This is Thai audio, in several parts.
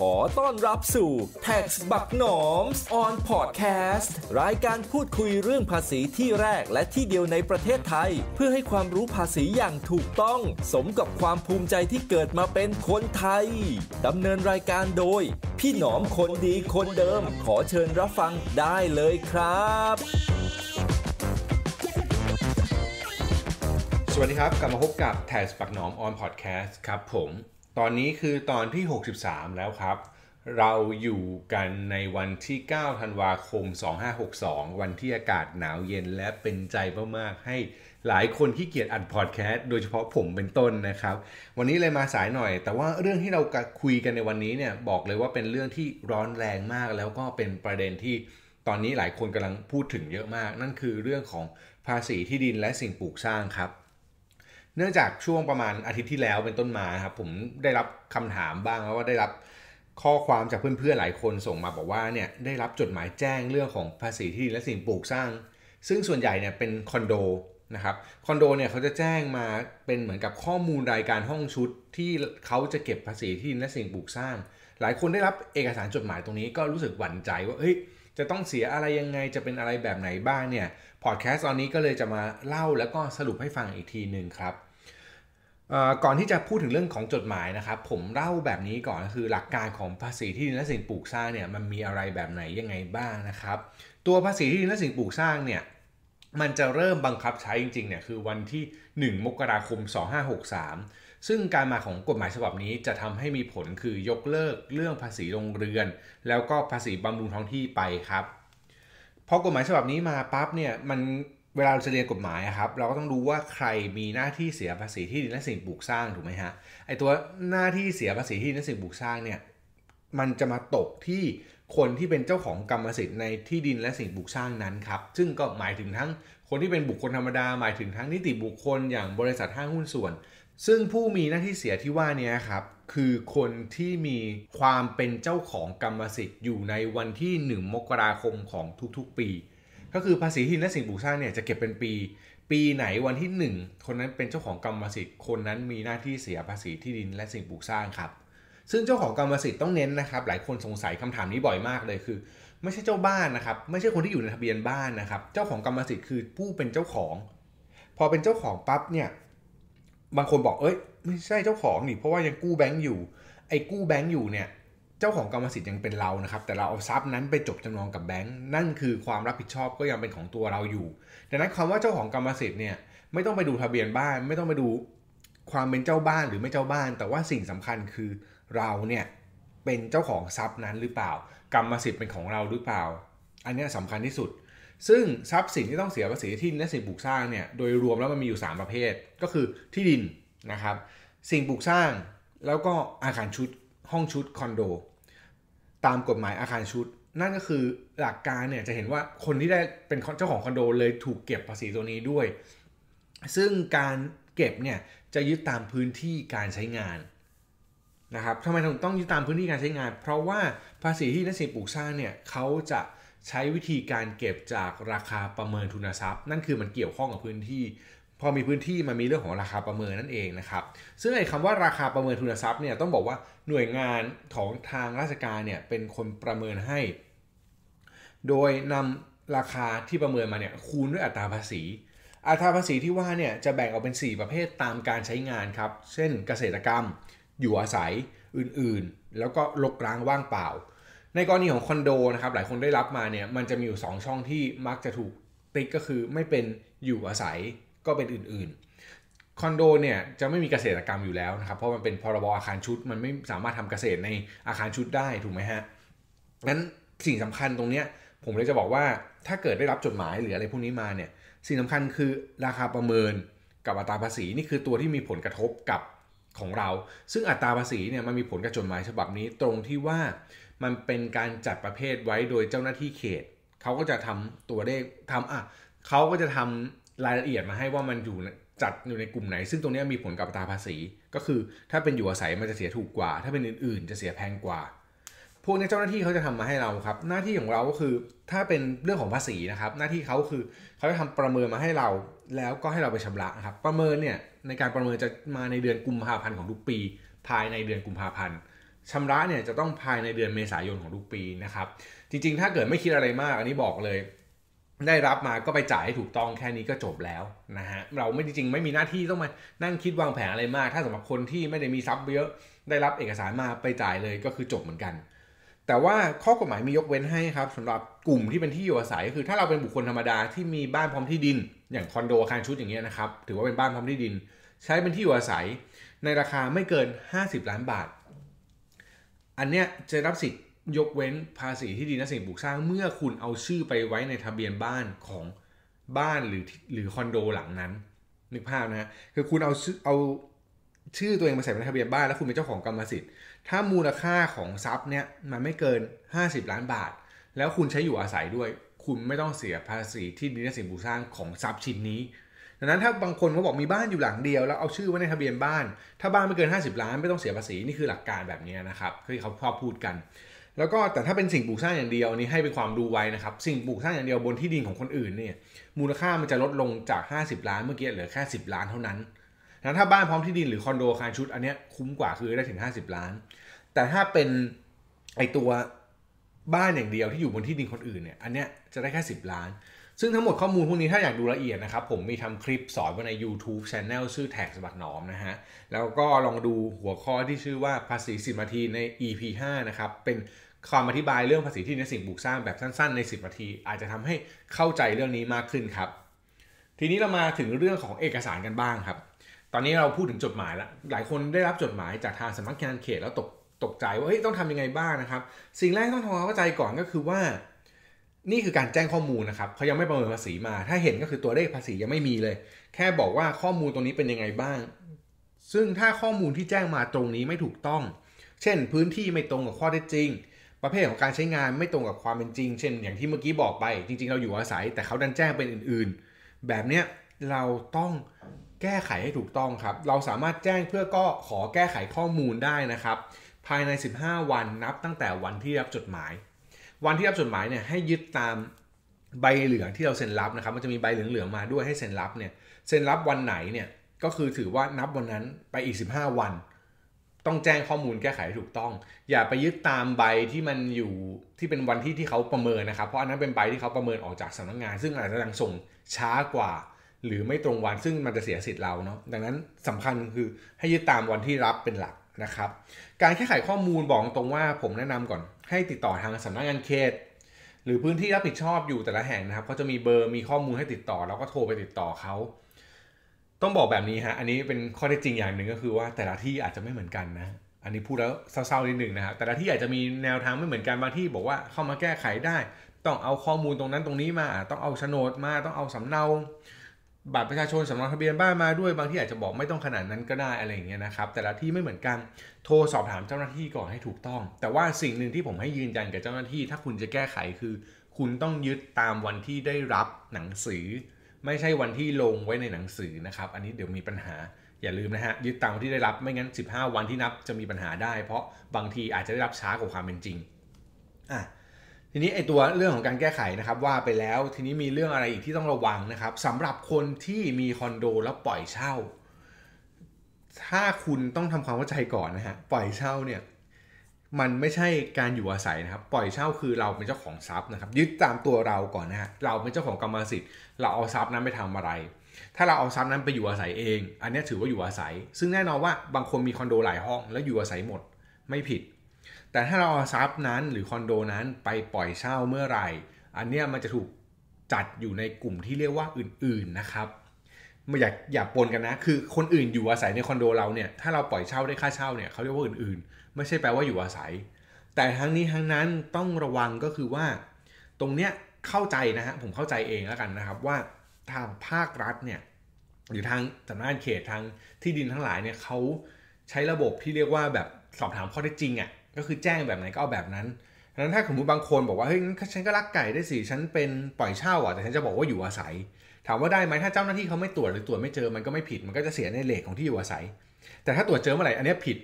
ขอต้อนรับสู่ Tax บักหนอม on Podcast รายการพูดคุยเรื่องภาษีที่แรก และที่เดียวในประเทศไทย เพื่อให้ความรู้ภาษีอย่างถูกต้อง สมกับความภูมิใจที่เกิดมาเป็นคนไทยดำเนินรายการโดย พี่หนอมคนดีคนเดิม ขอเชิญรับฟังได้เลยครับ สวัสดีครับกลับมาพบกับ Tax ปักหนอม on podcast ครับผมตอนนี้คือตอนที่ 63 แล้วครับ เราอยู่กันในวันที่9ธันวาคม2562 วันที่อากาศหนาวเย็นและเป็นใจมากๆให้หลายคนขี้เกียจอัดพอดแคสต์โดยเฉพาะผมเป็นต้นนะครับ วันนี้เลยมาสายหน่อย แต่ว่าเรื่องที่เราคุยกันในวันนี้เนี่ยบอกเลยว่าเป็นเรื่องที่ร้อนแรงมากแล้วก็เป็นประเด็นที่ตอนนี้หลายคนกำลังพูดถึงเยอะมาก นั่นคือเรื่องของภาษีที่ดินและสิ่งปลูกสร้างครับเนื่องจากช่วงประมาณอาทิตย์ที่แล้วเป็นต้นมาครับผมได้รับคำถามบ้างแล้วว่าได้รับข้อความจากเพื่อนๆหลายคนส่งมาบอกว่าเนี่ยได้รับจดหมายแจ้งเรื่องของภาษีที่ดินและสิ่งปลูกสร้าง ซึ่งส่วนใหญ่เนี่ยเป็นคอนโดนะครับคอนโดเนี่ยเขาจะแจ้งมาเป็นเหมือนกับข้อมูลรายการห้องชุดที่เขาจะเก็บภาษีที่ดินและสิ่งปลูกสร้างหลายคนได้รับเอกสารจดหมายตรงนี้ก็รู้สึกหวั่นใจว่าเฮ้ยจะต้องเสียอะไรยังไงจะเป็นอะไรแบบไหนบ้างเนี่ยพอดแคสต์ตอนนี้ก็เลยจะมาเล่าแล้วก็สรุปให้ฟังอีกทีหนึ่งครับก่อนที่จะพูดถึงเรื่องของจดหมายนะครับ ผมเล่าแบบนี้ก่อนคือหลักการของภาษีที่ดินและสิ่งปลูกสร้างเนี่ยมันมีอะไรแบบไหนยังไงบ้างนะครับ ตัวภาษีที่ดินและสิ่งปลูกสร้างเนี่ยมันจะเริ่มบังคับใช้จริงๆเนี่ยคือวันที่ 1มกราคม2563ซึ่งการมาของกฎหมายฉบับนี้จะทำให้มีผลคือยกเลิกเรื่องภาษีโรงเรือน แล้วก็ภาษีบำรุงท้องที่ไปครับพอกฎหมายฉบับนี้มาปั๊บเนี่ยมันเวลาเราจะเรียนกฎหมายครับ เราก็ต้องรู้ว่าใครมีหน้าที่เสียภาษีที่ดินและสิ่งปลูกสร้างถูกไหมฮะไอตัวหน้าที่เสียภาษีที่ดินและสิ่งปลูกสร้างเนี่ยมันจะมาตกที่คนที่เป็นเจ้าของกรรมสิทธิ์ในที่ดินและสิ่งปลูกสร้างนั้นครับ ซึ่งก็หมายถึงทั้งคนที่เป็นบุคคลธรรมดาหมายถึงทั้งนิติบุคคลอย่างบริษัทห้างหุ้นส่วน ซึ่งผู้มีหน้าที่เสียที่ว่านี้ครับคือคนที่มีความเป็นเจ้าของกรรมสิทธิ์อยู่ในวันที่ 1 มกราคมของทุกๆ ปีก็คือภาษีที่และสิ่งปลูกสร้างเนี่ยจะเก็บเป็นปี ปีไหนวันที่ 1 คนนั้นเป็นเจ้าของกรรมสิทธิ์คนนั้นมีหน้าที่เสียภาษีที่ดินและสิ่งปลูกสร้างครับ ซึ่งเจ้าของกรรมสิทธิ์ต้องเน้นนะครับ หลายคนสงสัยคำถามนี้บ่อยมากเลยคือ ไม่ใช่เจ้าบ้านนะครับไม่ใช่คนที่อยู่ในทะเบียนบ้านนะครับ เจ้าของกรรมสิทธิ์คือผู้เป็นเจ้าของ พอเป็นเจ้าของปั๊บเนี่ยบางคนบอกเอ้ยไม่ใช่เจ้าของนี่เพราะว่ายังกู้แบงก์อยู่ ไอ้กู้แบงก์อยู่เนี่ยจ้าของกรรมสิทธิ์ยังเป็นเรานะครับ แต่เราเอาทรัพย์นั้นไปจบจำนองกับแบงค์นั่นคือความรับผิดชอบก็ยังเป็นของตัวเราอยู่ดังนั้นคำว่าเจ้าของกรรมสิทธิ์เนี่ยไม่ต้องไปดูทะเบียนบ้าน ไม่ต้องไปดูความเป็นเจ้าบ้านหรือไม่เจ้าบ้าน แต่ว่าสิ่งสำคัญคือเราเนี่ยเป็นเจ้าของทรัพย์นั้นหรือเปล่ากรรมสิทธิ์เป็นของเราหรือเปล่า อันนี้สำคัญที่สุด ซึ่งทรัพย์สินที่ต้องเสียภาษีที่ดินและสิ่งปลูกสร้างเนี่ยโดยรวมแล้วมันมีอยู่3ประเภท ก็คือที่ดินนะครับ สิ่งปลูกสร้าง แล้วก็อาคารชุดห้องชุดคอนโดตามกฎหมายอาคารชุด นั่นก็คือหลักการเนี่ยจะเห็นว่าคนที่ได้เป็นเจ้าของคอนโดเลยถูกเก็บภาษีตัวนี้ด้วย ซึ่งการเก็บเนี่ยจะยึดตามพื้นที่การใช้งานนะครับทำไมถึงต้องยึดตามพื้นที่การใช้งาน เพราะว่าภาษีที่นักสิ่งปลูกสร้างเนี่ยเขาจะใช้วิธีการเก็บจากราคาประเมินทุนทรัพย์ นั่นคือมันเกี่ยวข้องกับพื้นที่พอมีพื้นที่มันมีเรื่องของราคาประเมินนั่นเองนะครับ ซึ่งไอ้คำว่าราคาประเมินทุนทรัพย์เนี่ยต้องบอกว่าหน่วยงานของทางราชการเนี่ยเป็นคนประเมินให้ โดยนำราคาที่ประเมินมาเนี่ยคูณด้วยอัตราภาษี อัตราภาษีที่ว่าเนี่ยจะแบ่งออกเป็น 4 ประเภทตามการใช้งานครับ เช่นเกษตรกรรม อยู่อาศัย อื่นๆ แล้วก็ลกร้างว่างเปล่า ในกรณีของคอนโดนะครับหลายคนได้รับมาเนี่ยมันจะมีอยู่ 2 ช่องที่มักจะถูกติ๊กก็คือไม่เป็นอยู่อาศัยก็เป็นอื่นๆ คอนโดเนี่ยจะไม่มีเกษตรกรรมอยู่แล้วนะครับ เพราะมันเป็นพรบอาคารชุดมันไม่สามารถทำเกษตรในอาคารชุดได้ถูกไหมฮะนั้นสิ่งสำคัญตรงเนี้ยผมเลยจะบอกว่าถ้าเกิดได้รับจดหมายหรืออะไรพวกนี้มาเนี่ย สิ่งสำคัญคือราคาประเมินกับอัตราภาษีนี่คือตัวที่มีผลกระทบกับของเรา ซึ่งอัตราภาษีเนี่ยมันมีผลกับจดหมายฉบับนี้ ตรงที่ว่ามันเป็นการจัดประเภทไว้โดยเจ้าหน้าที่เขตเขาก็จะทำตัวเลขทำอ่ะเขาก็จะทำรายละเอียดมาให้ว่ามันอยู่จัดอยู่ในกลุ่มไหนซึ่งตรงนี้มีผลกับตาภาษี ก็คือถ้าเป็นอยู่อาศัยมันจะเสียถูกกว่า ถ้าเป็นอื่น ๆ จะเสียแพงกว่าพวกนี้เจ้าหน้าที่เขาจะทำมาให้เราครับ หน้าที่ของเราก็คือถ้าเป็นเรื่องของภาษีนะครับ หน้าที่เขาคือเขาจะทำประเมินมาให้เราแล้วก็ให้เราไปชำระครับ ประเมินเนี่ยในการประเมินจะมาในเดือนกุมภาพันธ์ของทุกปี ภายในเดือนกุมภาพันธ์ชำระเนี่ยจะต้องภายในเดือนเมษายนของทุกปีนะครับ จริง ๆ ถ้าเกิดไม่คิดอะไรมาก อันนี้บอกเลยได้รับมาก็ไปจ่ายให้ถูกต้องแค่นี้ก็จบแล้วนะฮะเราไม่จริงไม่มีหน้าที่ต้องมานั่งคิดวางแผนอะไรมากถ้าสำหรับคนที่ไม่ได้มีทรัพย์เยอะได้รับเอกสารมาไปจ่ายเลยก็คือจบเหมือนกัน แต่ว่าข้อกฎหมายมียกเว้นให้ครับสำหรับกลุ่มที่เป็นที่อยู่อาศัยคือ ถ้าเราเป็นบุคคลธรรมดาที่มีบ้านพร้อมที่ดิน อย่างคอนโดอาคารชุดอย่างเงี้ยนะครับถือว่าเป็นบ้านพร้อมที่ดิน ใช้เป็นที่อยู่อาศัย ในราคาไม่เกิน 50 ล้านบาท อันเนี้ยจะรับสิทธิ์ยกเว้นภาษีที่ดินและสิ่งปลูกสร้างเมื่อคุณเอาชื่อไปไว้ในทะเบียนบ้านของบ้านหรือหรือคอนโดหลังนั้น นึกภาพนะคือคุณเอาชื่อเอาชื่อตัวเองมาใส่ในทะเบียนบ้าน แล้วคุณเป็นเจ้าของกรรมสิทธิ์ถ้ามูลค่าของทรัพย์เนี่ยมันไม่เกิน 50 ล้านบาท แล้วคุณใช้อยู่อาศัยด้วย คุณไม่ต้องเสียภาษีที่ดินและสิ่งปลูกสร้างของทรัพย์ชิ้นนี้ ดังนั้นถ้าบางคนเขาบอกมีบ้านอยู่หลังเดียว แล้วเอาชื่อไว้ในทะเบียนบ้าน ถ้าบ้านไม่เกิน 50 ล้านไม่ต้องเสียภาษีนี่คือหลักการแบบนี้นะครับที่เขาชอบพูดกันแล้วก็แต่ถ้าเป็นสิ่งปลูกสร้างอย่างเดียวนี่ให้เป็นความดูไว้นะครับ สิ่งปลูกสร้างอย่างเดียวบนที่ดินของคนอื่นเนี่ยมูลค่ามันจะลดลงจาก 50 ล้านเมื่อกี้เหลือแค่ 10ล้าน เท่านั้นนะถ้าบ้านพร้อมที่ดินหรือคอนโดคารชุดอันนี้คุ้มกว่าคือได้ถึง 50 ล้าน แต่ถ้าเป็นไอตัวบ้านอย่างเดียวที่อยู่บนที่ดินคนอื่นเนี่ยอันนี้จะได้แค่10ล้านซึ่งทั้งหมดข้อมูลพวกนี้ถ้าอยากดูละเอียดนะครับ ผมมีทำคลิปสอนไว้ใน YouTube Channel ชื่อแท็กสบัดหนอมนะฮะ แล้วก็ลองดูหัวข้อที่ชื่อว่าภาษีสิบนาทีใน EP 5นะครับ เป็นความอธิบายเรื่องภาษีที่ในสิ่งบุกสร้างแบบสั้นๆใน10นาที อาจจะทำให้เข้าใจเรื่องนี้มากขึ้นครับ ทีนี้เรามาถึงเรื่องของเอกสารกันบ้างครับ ตอนนี้เราพูดถึงจดหมายแล้ว หลายคนได้รับจดหมายจากทางสำนักงานเขตแล้วตกตกใจว่าเฮ้ยต้องทำยังไงบ้างนะครับ สิ่งแรกต้องทำความเข้าใจก่อนก็คือว่านี่คือการแจ้งข้อมูลนะครับเขายังไม่ประเมินภาษีมา ถ้าเห็นก็คือตัวเลขภาษียังไม่มีเลย แค่บอกว่าข้อมูลตรงนี้เป็นยังไงบ้าง ซึ่งถ้าข้อมูลที่แจ้งมาตรงนี้ไม่ถูกต้อง เช่น พื้นที่ไม่ตรงกับข้อเท็จจริงประเภทของการใช้งานไม่ตรงกับความเป็นจริง เช่นอย่างที่เมื่อกี้บอกไปจริงๆเราอยู่อาศัย แต่เขาดันแจ้งเป็นอื่นๆ แบบเนี้ยเราต้องแก้ไขให้ถูกต้องครับเราสามารถแจ้งเพื่อก็ขอแก้ไขข้อมูลได้นะครับ ภายใน 15 วันนับตั้งแต่วันที่รับจดหมายวันที่รับจดหมายเนี่ยให้ยึดตามใบเหลืองที่เราเซ็นรับนะครับมันจะมีใบเหลืองๆมาด้วยให้เซ็นรับเนี่ยเซ็นรับวันไหนเนี่ยก็คือถือว่านับวันนั้นไปอีก15วัน ต้องแจ้งข้อมูลแก้ไขถูกต้อง อย่าไปยึดตามใบที่มันอยู่ที่เป็นวันที่ที่เขาประเมินนะครับเพราะอันนั้นเป็นใบที่เขาประเมินออกจากสำนักงงาน ซึ่งอาจจะังส่งช้ากว่า หรือไม่ตรงวันซึ่งมันจะเสียสิทธิ์เราเนาะดังนั้นสำคัญคือให้ยึดตามวันที่รับเป็นหลักนะครับ การแก้ไขข้อมูลบอกตรงว่าผมแนะนำก่อนให้ติดต่อทางสำนักงงานเขต หรือพื้นที่รับผิดชอบอยู่แต่ละแห่งนะครับเขาจะมีเบอร์มีข้อมูลให้ติดต่อ แล้วก็โทรไปติดต่อเขาต้องบอกแบบนี้ฮะอันนี้เป็นข้อเท็จจริงอย่างหนึ่งก็คือว่า แต่ละที่อาจจะไม่เหมือนกันนะ อันนี้พูดแล้วเศร้าๆนิดหนึ่งนะครับแต่ละที่อาจจะมีแนวทางไม่เหมือนกันบางที่ บอกว่าเข้ามาแก้ไขได้ ต้องเอาข้อมูลตรงนั้นตรงนี้มาต้องเอาโฉนดมาต้องเอาสำเนาบัตรประชาชนสำเนาทะเบียนบ้านมาด้วยบางที่อาจจะบอกไม่ต้องขนาดนั้นก็ได้อะไรอย่างเงี้ยนะครับ แต่ละที่ไม่เหมือนกัน โทรสอบถามเจ้าหน้าที่ก่อนให้ถูกต้อง แต่ว่าสิ่งหนึ่งที่ผมให้ยืนยันกับเจ้าหน้าที่ ถ้าคุณจะแก้ไขคือ คุณต้องยึดตามวันที่ได้รับหนังสือ ไม่ใช่วันที่ลงไว้ในหนังสือนะครับ อันนี้เดี๋ยวมีปัญหา อย่าลืมนะฮะยึดตามวันที่ได้รับไม่งั้น15วันที่นับจะมีปัญหาได้ เพราะบางทีอาจจะได้รับช้ากว่าความเป็นจริงอ่ะทีนี้ไอตัวเรื่องของการแก้ไขนะครับว่าไปแล้วทีนี้มีเรื่องอะไรอีกที่ต้องระวังนะครับสำหรับคนที่มีคอนโดแล้วปล่อยเช่า ถ้าคุณต้องทำความเข้าใจก่อนนะฮะปล่อยเช่าเนี่ย มันไม่ใช่การอยู่อาศัยนะครับปล่อยเช่าคือเราเป็นเจ้าของทรัพย์นะครับยึดตามตัวเราก่อนนะฮะเราเป็นเจ้าของกรรมสิทธิ์เราเอาทรัพย์นั้นไปทำอะไร ถ้าเราเอาทรัพย์นั้นไปอยู่อาศัยเอง อันนี้ถือว่าอยู่อาศัย ซึ่งแน่นอนว่า บางคนมีคอนโดหลายห้องแล้วอยู่อาศัยหมด ไม่ผิดแต่ถ้าเราทรัพย์นั้นหรือคอนโดนั้นไปปล่อยเช่าเมื่อไหร่ อันเนี้ยมันจะถูกจัดอยู่ในกลุ่มที่เรียกว่าอื่นๆนะครับไม่อยากอย่าปนกันนะ คือคนอื่นอยู่อาศัยในคอนโดเราเนี่ย ถ้าเราปล่อยเช่าได้ค่าเช่าเนี่ยเขาเรียกว่าอื่นๆ ไม่ใช่แปลว่าอยู่อาศัย แต่ทั้งนี้ทั้งนั้นต้องระวังก็คือว่า ตรงเนี้ยเข้าใจนะฮะ ผมเข้าใจเองแล้วกันนะครับว่าทางภาครัฐเนี่ยหรือทางสำนักงานเขตทางที่ดินทั้งหลายเนี่ยเขาใช้ระบบที่เรียกว่าแบบสอบถามข้อเท็จจริงอะ่ะก็คือแจ้งแบบไหนก็เอาแบบนั้น ดังนั้นถ้าสมมติบางคนบอกว่าเฮ้ยฉันก็รักไก่ได้สิ ฉันเป็นปล่อยเช่าอ่ะแต่ฉันจะบอกว่าอยู่อาศัย ถามว่าได้ไหมถ้าเจ้าหน้าที่เขาไม่ตรวจหรือตรวจไม่เจอ มันก็ไม่ผิด มันก็จะเสียในเลขของที่อยู่อาศัย แต่ถ้าตรวจเจอเมื่อไหร่อันนี้ผิด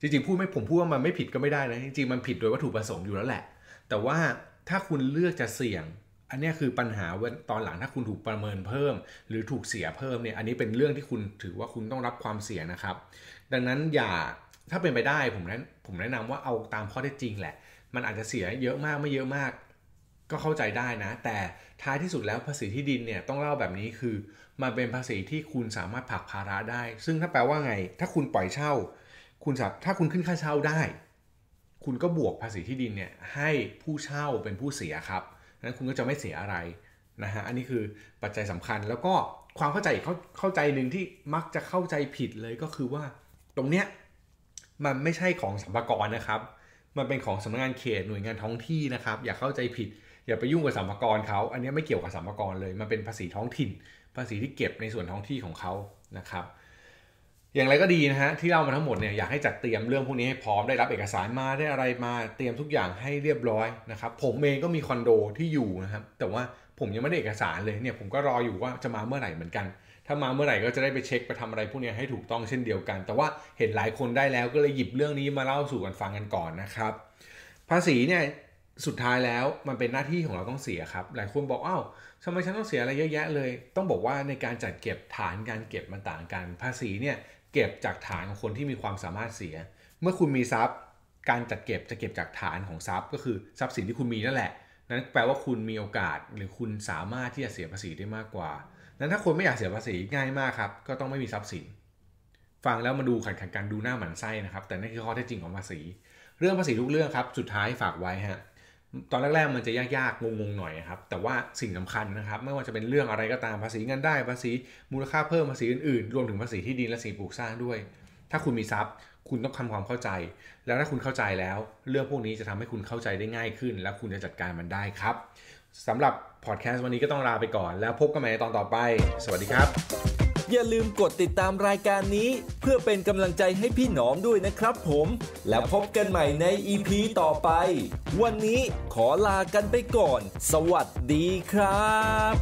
จริงๆพูดไม่ผมพูดว่ามันไม่ผิดก็ไม่ได้นะจริงๆมันผิดโดยวัตถุประสงค์อยู่แล้วแหละ แต่ว่าถ้าคุณเลือกจะเสี่ยง อันนี้คือปัญหาตอนหลังถ้าคุณถูกประเมินเพิ่ม หรือถูกเสียเพิ่มเนี่ย อันนี้เป็นเรื่องที่คุณถือว่าคุณต้องรับความเสี่ยงนะครับดังนั้นอย่าถ้าเป็นไปได้ ผมแนะผมแนะนำว่าเอาตามข้อได้จจริงแหละ มันอาจจะเสียเยอะมากไม่เยอะมาก ก็เข้าใจได้นะ แต่ท้ายที่สุดแล้วภาษีที่ดินเนี่ยต้องเล่าแบบนี้คือ มันเป็นภาษีที่คุณสามารถผักภาระได้ ซึ่งถ้าแปลว่าไง ถ้าคุณปล่อยเช่า คุณถ้าคุณขึ้นค่าเช่าได้ คุณก็บวกภาษีที่ดินเนี่ย ให้ผู้เช่าเป็นผู้เสียครับนั้นคุณก็จะไม่เสียอะไรนะฮะอันนี้คือปัจจัยสำคัญแล้วก็ความเข้าใจเข้าเข้าใจหนึ่งที่มักจะเข้าใจผิดเลยก็คือว่าตรงเนี้ยมันไม่ใช่ของสัมภากรนะครับ มันเป็นของสำนักงานเขตหน่วยงานท้องที่นะครับ อย่าเข้าใจผิด อย่าไปยุ่งกับสัมภากรเขาอันนี้ไม่เกี่ยวกับสัมภากรเลย มันเป็นภาษีท้องถิ่น ภาษีที่เก็บในส่วนท้องที่ของเขานะครับ อย่างไรก็ดีนะฮะ ที่เล่ามาทั้งหมดเนี่ย อยากให้จัดเตรียมเรื่องพวกนี้ให้พร้อม ได้รับเอกสารมา ได้อะไรมา เตรียมทุกอย่างให้เรียบร้อยนะครับ ผมเองก็มีคอนโดที่อยู่นะครับ แต่ว่าผมยังไม่ได้เอกสารเลย เนี่ยผมก็รออยู่ว่าจะมาเมื่อไหร่เหมือนกันถ้ามาเมื่อไหร่ก็จะได้ไปเช็คไปทำอะไรพวกนี้ให้ถูกต้องเช่นเดียวกัน แต่ว่าเห็นหลายคนได้แล้วก็เลยหยิบเรื่องนี้มาเล่าสู่กันฟังกันก่อนนะครับ ภาษีเนี่ยสุดท้ายแล้วมันเป็นหน้าที่ของเราต้องเสียครับหลายคนบอกอ้าวทำไมฉันต้องเสียอะไรเยอะแยะเลย ต้องบอกว่าในการจัดเก็บฐานการเก็บมันต่างกันภาษีเนี่ยเก็บจากฐานของคนที่มีความสามารถเสีย เมื่อคุณมีทรัพย์ การจัดเก็บจะเก็บจากฐานของทรัพย์ก็คือทรัพย์สินที่คุณมีนั่นแหละ นั้นแปลว่าคุณมีโอกาสหรือคุณสามารถที่จะเสียภาษีได้มากกว่านั้นถ้าคนไม่อยากเสียภาษีง่ายมากครับ ก็ต้องไม่มีทรัพย์สิน ฟังแล้วมาดูขันขันกันดูหน้าหมันไส้นะครับแต่นั่นคือข้อเท็จจริงของภาษี เรื่องภาษีทุกเรื่องครับสุดท้ายฝากไว้ฮะ ตอนแรกๆมันจะยาก ๆ งงๆหน่อยครับ แต่ว่าสิ่งสำคัญนะครับไม่ว่าจะเป็นเรื่องอะไรก็ตามภาษีเงินได้ภาษีมูลค่าเพิ่มภาษีอื่นๆ รวมถึงภาษีที่ดินและสิ่งปลูกสร้างด้วย ถ้าคุณมีทรัพย์ คุณต้องทำความเข้าใจ แล้วถ้าคุณเข้าใจแล้ว เรื่องพวกนี้จะทำให้คุณเข้าใจได้ง่ายขึ้น และคุณจะจัดการมันได้ครับสำหรับพอดแคสต์วันนี้ก็ต้องลาไปก่อน แล้วพบกันใหม่ในตอนต่อไป สวัสดีครับ อย่าลืมกดติดตามรายการนี้เพื่อเป็นกำลังใจให้พี่หนอมด้วยนะครับผม แล้วพบกันใหม่ใน EP ต่อไป วันนี้ขอลากันไปก่อน สวัสดีครับ